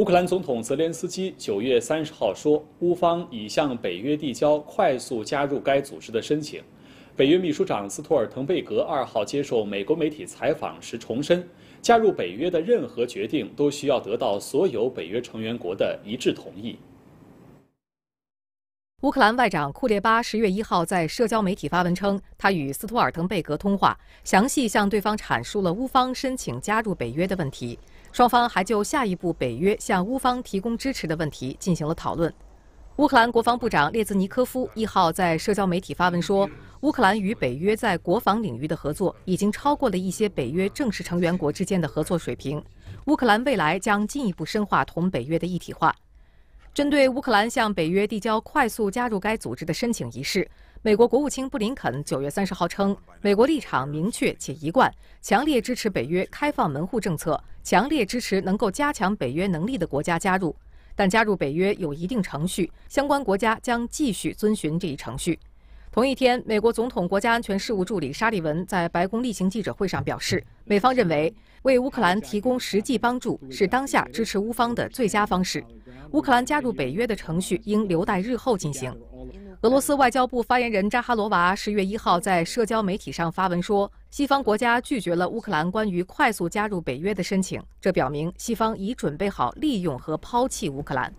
乌克兰总统泽连斯基九月三十号说，乌方已向北约递交快速加入该组织的申请。北约秘书长斯托尔滕贝格二号接受美国媒体采访时重申，加入北约的任何决定都需要得到所有北约成员国的一致同意。乌克兰外长库列巴十月一号在社交媒体发文称，他与斯托尔滕贝格通话，详细向对方阐述了乌方申请加入北约的问题。双方还就下一步北约向乌方提供支持的问题进行了讨论。乌克兰国防部长列兹尼科夫一号在社交媒体发文说，乌克兰与北约在国防领域的合作已经超过了一些北约正式成员国之间的合作水平。乌克兰未来将进一步深化同北约的一体化。针对乌克兰向北约递交快速加入该组织的申请一事。美国国务卿布林肯九月三十号称，美国立场明确且一贯，强烈支持北约开放门户政策，强烈支持能够加强北约能力的国家加入，但加入北约有一定程序，相关国家将继续遵循这一程序。同一天，美国总统国家安全事务助理沙利文在白宫例行记者会上表示，美方认为为乌克兰提供实际帮助是当下支持乌方的最佳方式，乌克兰加入北约的程序应留待日后进行。俄罗斯外交部发言人扎哈罗娃十月一号在社交媒体上发文说：“西方国家拒绝了乌克兰关于快速加入北约的申请，这表明西方已准备好利用和抛弃乌克兰。”